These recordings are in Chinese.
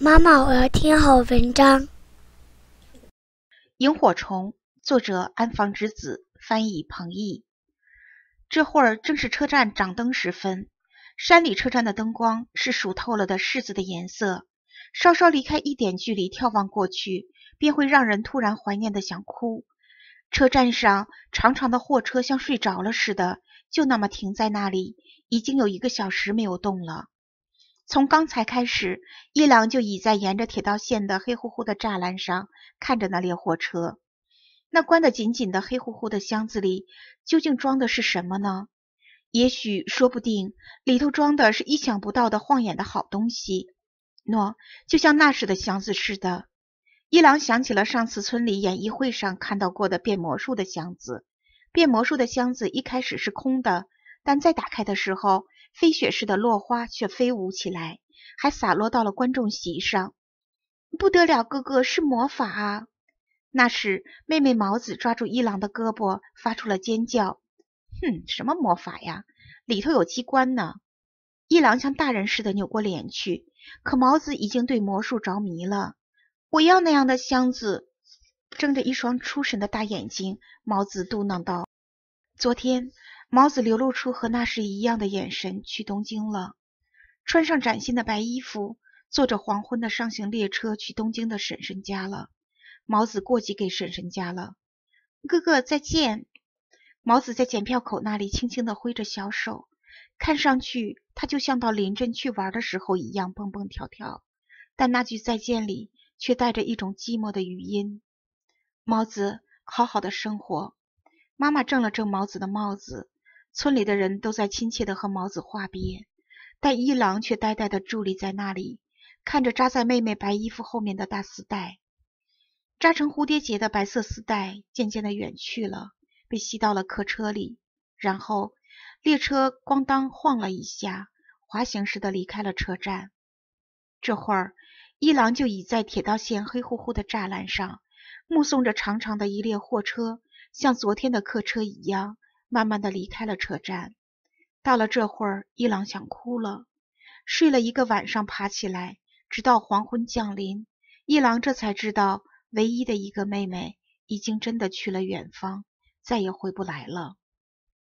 妈妈，我要听好文章。《萤火虫》，作者安房直子，翻译彭懿。这会儿正是车站掌灯时分，山里车站的灯光是熟透了的柿子的颜色。稍稍离开一点距离眺望过去，便会让人突然怀念的想哭。车站上长长的货车像睡着了似的，就那么停在那里，已经有一个小时没有动了。从刚才开始，一郎就倚在沿着铁道线的黑乎乎的栅栏上，看着那列火车。那关得紧紧的黑乎乎的箱子里，究竟装的是什么呢？也许，说不定里头装的是意想不到的晃眼的好东西。喏，就像那时的箱子似的。一郎想起了上次村里演艺会上看到过的变魔术的箱子。变魔术的箱子一开始是空的，但再打开的时候，飞雪似的落花却飞舞起来，还洒落到了观众席上。不得了，哥哥是魔法啊！那时，妹妹毛子抓住一郎的胳膊，发出了尖叫：“哼，什么魔法呀？里头有机关呢！”一郎像大人似的扭过脸去，可毛子已经对魔术着迷了。我要那样的箱子，睁着一双出神的大眼睛，毛子嘟囔道：“昨天。”毛子流露出和那时一样的眼神，去东京了。穿上崭新的白衣服，坐着黄昏的上行列车去东京的婶婶家了。毛子过继给婶婶家了。哥哥再见。毛子在检票口那里轻轻的挥着小手，看上去他就像到邻镇去玩的时候一样蹦蹦跳跳，但那句再见里却带着一种寂寞的语音。毛子，好好的生活。妈妈正了正毛子的帽子。村里的人都在亲切地和毛子话别，但一郎却呆呆地伫立在那里，看着扎在妹妹白衣服后面的大丝带，扎成蝴蝶结的白色丝带渐渐地远去了，被吸到了客车里。然后列车咣当晃了一下，滑行似的离开了车站。这会儿，一郎就倚在铁道线黑乎乎的栅栏上，目送着长长的一列货车，像昨天的客车一样。慢慢的离开了车站，到了这会儿，伊朗想哭了。睡了一个晚上，爬起来，直到黄昏降临，伊朗这才知道，唯一的一个妹妹已经真的去了远方，再也回不来了。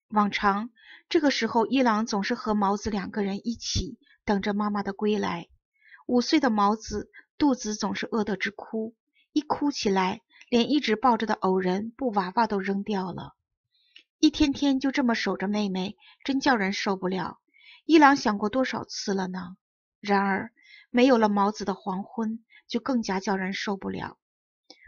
往常这个时候，伊朗总是和毛子两个人一起等着妈妈的归来。五岁的毛子肚子总是饿得直哭，一哭起来，连一直抱着的偶人布娃娃都扔掉了。一天天就这么守着妹妹，真叫人受不了。一郎想过多少次了呢？然而没有了毛子的黄昏，就更加叫人受不了。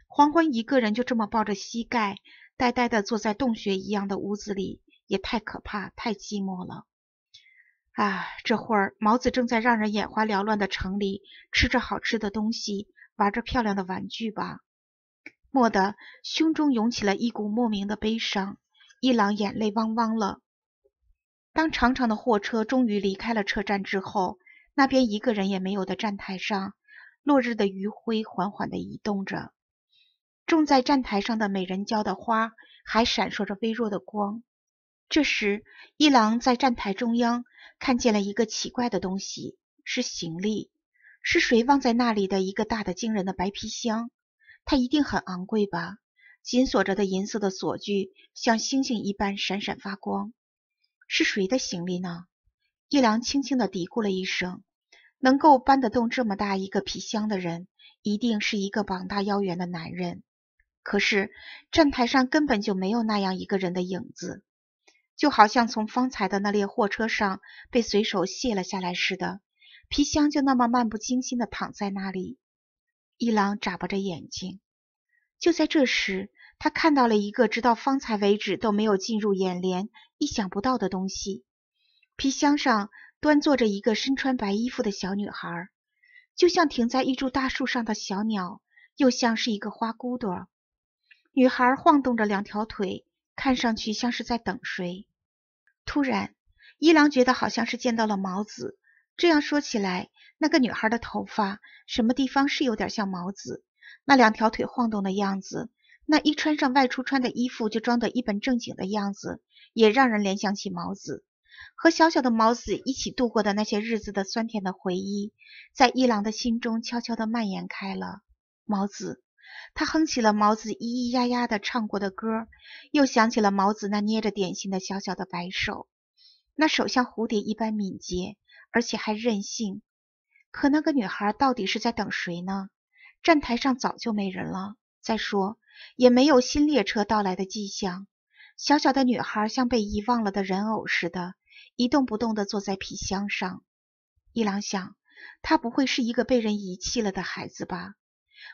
黄昏一个人就这么抱着膝盖，呆呆地坐在洞穴一样的屋子里，也太可怕，太寂寞了。啊，这会儿毛子正在让人眼花缭乱的城里，吃着好吃的东西，玩着漂亮的玩具吧。蓦地，胸中涌起了一股莫名的悲伤。一郎眼泪汪汪了。当长长的货车终于离开了车站之后，那边一个人也没有的站台上，落日的余晖缓缓地移动着，种在站台上的美人蕉的花还闪烁着微弱的光。这时，一郎在站台中央看见了一个奇怪的东西，是行李，是谁忘在那里的一个大的、惊人的白皮箱？它一定很昂贵吧。紧锁着的银色的锁具像星星一般闪闪发光，是谁的行李呢？一郎轻轻地嘀咕了一声。能够搬得动这么大一个皮箱的人，一定是一个膀大腰圆的男人。可是站台上根本就没有那样一个人的影子，就好像从方才的那列货车上被随手卸了下来似的，皮箱就那么漫不经心地躺在那里。一郎眨巴着眼睛。就在这时。他看到了一个直到方才为止都没有进入眼帘、意想不到的东西。皮箱上端坐着一个身穿白衣服的小女孩，就像停在一株大树上的小鸟，又像是一个花骨朵。女孩晃动着两条腿，看上去像是在等谁。突然，一郎觉得好像是见到了毛子。这样说起来，那个女孩的头发什么地方是有点像毛子，那两条腿晃动的样子。那一穿上外出穿的衣服，就装得一本正经的样子，也让人联想起毛子和小小的毛子一起度过的那些日子的酸甜的回忆，在一郎的心中悄悄地蔓延开了。毛子，他哼起了毛子咿咿呀呀的唱过的歌，又想起了毛子那捏着点心的小小的白手，那手像蝴蝶一般敏捷，而且还任性。可那个女孩到底是在等谁呢？站台上早就没人了。再说。也没有新列车到来的迹象。小小的女孩像被遗忘了的人偶似的，一动不动地坐在皮箱上。一郎想，她不会是一个被人遗弃了的孩子吧？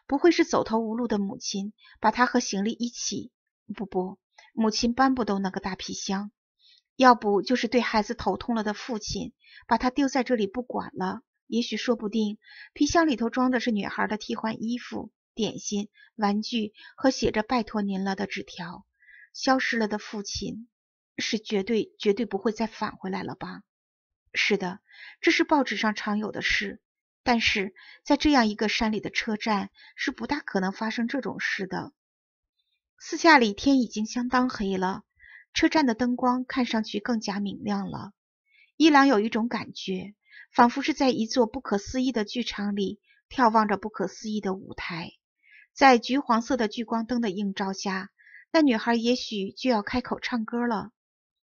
不会是走投无路的母亲把她和行李一起……不不，母亲搬不动那个大皮箱。要不就是对孩子头痛了的父亲把她丢在这里不管了。也许说不定，皮箱里头装的是女孩的替换衣服。点心、玩具和写着“拜托您了”的纸条，消失了的父亲，是绝对绝对不会再返回来了吧？是的，这是报纸上常有的事，但是在这样一个山里的车站，是不大可能发生这种事的。四下里天已经相当黑了，车站的灯光看上去更加明亮了。伊朗有一种感觉，仿佛是在一座不可思议的剧场里，眺望着不可思议的舞台。在橘黄色的聚光灯的映照下，那女孩也许就要开口唱歌了。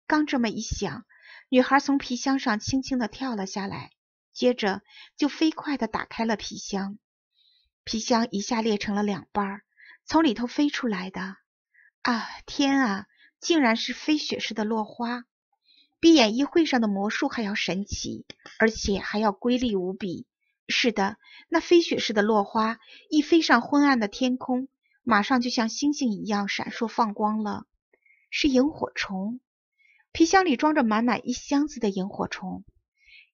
刚这么一想，女孩从皮箱上轻轻的跳了下来，接着就飞快的打开了皮箱，皮箱一下裂成了两半，从里头飞出来的啊！天啊，竟然是飞雪似的落花，比演艺会上的魔术还要神奇，而且还要瑰丽无比。是的，那飞雪似的落花，一飞上昏暗的天空，马上就像星星一样闪烁放光了。是萤火虫。皮箱里装着满满一箱子的萤火虫。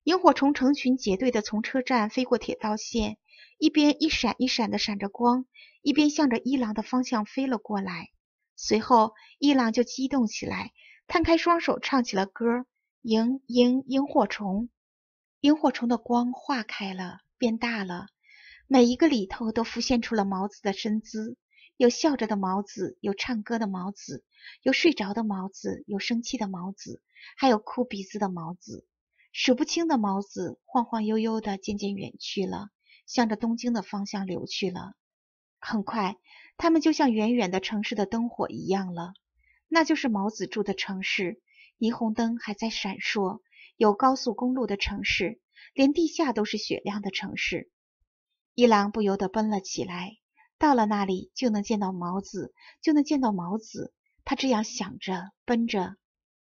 萤火虫成群结队的从车站飞过铁道线，一边一闪一闪的闪着光，一边向着一郎的方向飞了过来。随后，一郎就激动起来，摊开双手唱起了歌：萤萤萤火虫。萤火虫的光化开了。变大了，每一个里头都浮现出了毛子的身姿，有笑着的毛子，有唱歌的毛子，有睡着的毛子，有生气的毛子，还有哭鼻子的毛子，数不清的毛子晃晃悠悠的渐渐远去了，向着东京的方向流去了。很快，他们就像远远的城市的灯火一样了，那就是毛子住的城市，霓虹灯还在闪烁，有高速公路的城市。连地下都是雪亮的城市，一郎不由得奔了起来。到了那里，就能见到毛子，就能见到毛子。他这样想着，奔着。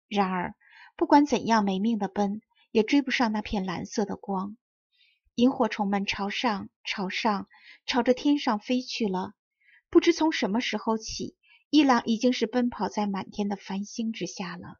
然而，不管怎样，没命的奔，也追不上那片蓝色的光。萤火虫们朝上，朝上，朝着天上飞去了。不知从什么时候起，一郎已经是奔跑在满天的繁星之下了。